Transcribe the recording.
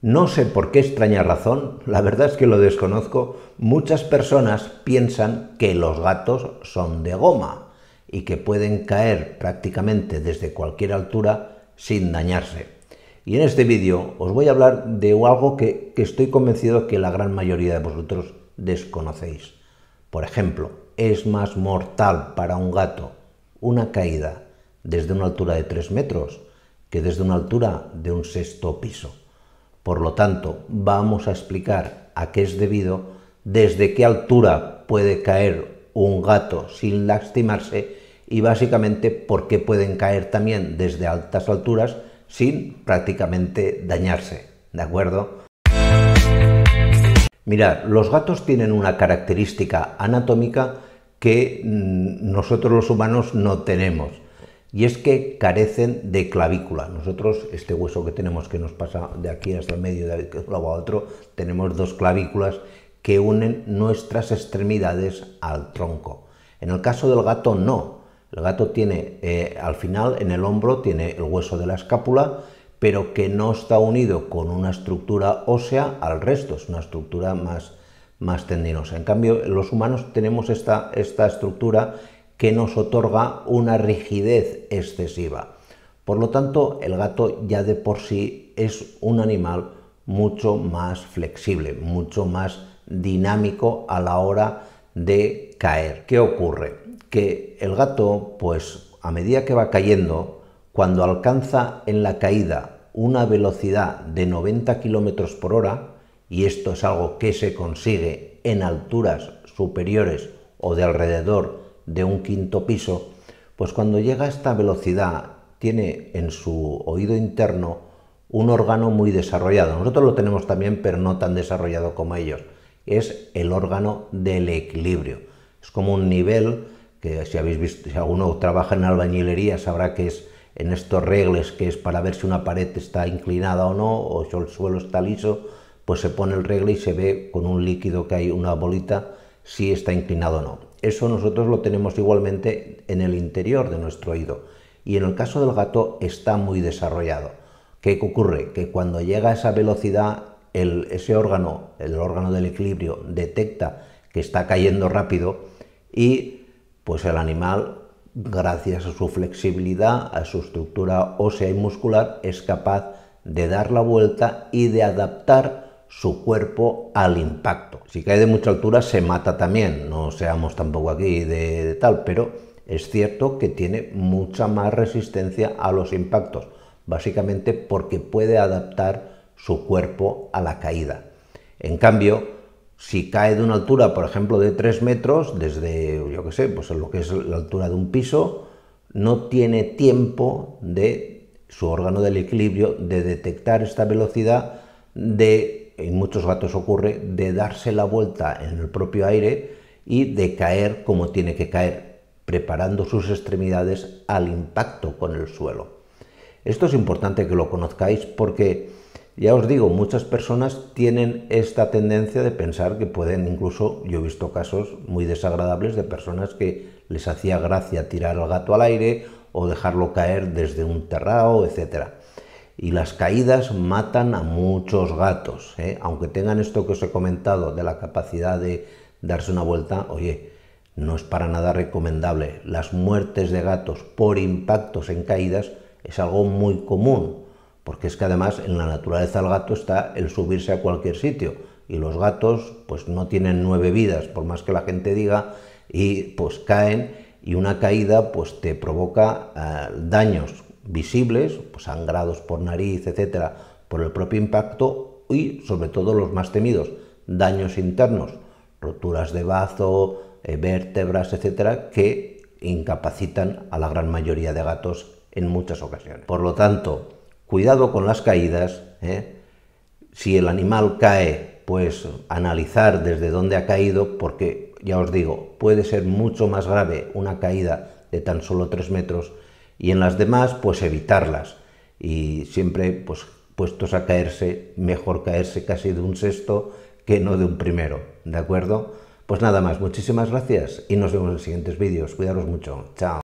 No sé por qué extraña razón, la verdad es que lo desconozco, muchas personas piensan que los gatos son de goma y que pueden caer prácticamente desde cualquier altura sin dañarse. Y en este vídeo os voy a hablar de algo que, estoy convencido que la gran mayoría de vosotros desconocéis. Por ejemplo, es más mortal para un gato una caída desde una altura de 3 metros que desde una altura de un sexto piso. Por lo tanto, vamos a explicar a qué es debido, desde qué altura puede caer un gato sin lastimarse y básicamente por qué pueden caer también desde altas alturas sin prácticamente dañarse. ¿De acuerdo? Mirad, los gatos tienen una característica anatómica que mm, nosotros los humanos no tenemos y es que carecen de clavícula. Nosotros, este hueso que tenemos que nos pasa de aquí hasta el medio, de un lado a otro, tenemos dos clavículas que unen nuestras extremidades al tronco. En el caso del gato no. El gato tiene eh, al final en el hombro tiene el hueso de la escápula, pero que no está unido con una estructura ósea al resto, es una estructura más, más tendinosa. En cambio, los humanos tenemos esta, esta estructura que nos otorga una rigidez excesiva. Por lo tanto, el gato ya de por sí es un animal mucho más flexible, mucho más dinámico a la hora de caer. ¿Qué ocurre? Que el gato, pues a medida que va cayendo, cuando alcanza en la caída una velocidad de 90 km por hora, y esto es algo que se consigue en alturas superiores o de alrededor de un quinto piso, pues cuando llega a esta velocidad tiene en su oído interno un órgano muy desarrollado. Nosotros lo tenemos también, pero no tan desarrollado como ellos. Es el órgano del equilibrio. Es como un nivel que si habéis visto, si alguno trabaja en albañilería sabrá que es en estos regles que es para ver si una pared está inclinada o no, o si el suelo está liso, pues se pone el regle y se ve con un líquido que hay una bolita si está inclinado o no. Eso nosotros lo tenemos igualmente en el interior de nuestro oído. Y en el caso del gato está muy desarrollado. ¿Qué ocurre? Que cuando llega a esa velocidad, el, ese órgano, el órgano del equilibrio, detecta que está cayendo rápido y pues el animal, gracias a su flexibilidad, a su estructura ósea y muscular, es capaz de dar la vuelta y de adaptar su cuerpo al impacto. Si cae de mucha altura se mata también, no seamos tampoco aquí de, tal, pero es cierto que tiene mucha más resistencia a los impactos, básicamente porque puede adaptar su cuerpo a la caída. En cambio, si cae de una altura, por ejemplo, de 3 metros, desde, yo qué sé, pues lo que es la altura de un piso, no tiene tiempo de su órgano del equilibrio de detectar esta velocidad, de en muchos gatos ocurre, de darse la vuelta en el propio aire y de caer como tiene que caer, preparando sus extremidades al impacto con el suelo. Esto es importante que lo conozcáis porque, ya os digo, muchas personas tienen esta tendencia de pensar que pueden incluso, yo he visto casos muy desagradables de personas que les hacía gracia tirar al gato al aire o dejarlo caer desde un terrao, etcétera. Y las caídas matan a muchos gatos. ¿eh? Aunque tengan esto que os he comentado de la capacidad de darse una vuelta, oye, no es para nada recomendable. Las muertes de gatos por impactos en caídas es algo muy común, porque es que además en la naturaleza del gato está el subirse a cualquier sitio y los gatos pues no tienen nueve vidas, por más que la gente diga, y pues caen y una caída pues te provoca eh, daños visibles, pues, sangrados por nariz, etcétera, por el propio impacto y sobre todo los más temidos, daños internos, roturas de bazo, eh, vértebras, etcétera, que incapacitan a la gran mayoría de gatos en muchas ocasiones. Por lo tanto, cuidado con las caídas. ¿eh? Si el animal cae, pues analizar desde dónde ha caído, porque ya os digo, puede ser mucho más grave una caída de tan solo 3 metros y en las demás pues evitarlas y siempre pues puestos a caerse, mejor caerse casi de un sexto que no de un primero, ¿de acuerdo? Pues nada más, muchísimas gracias y nos vemos en los siguientes vídeos. Cuidaros mucho, chao.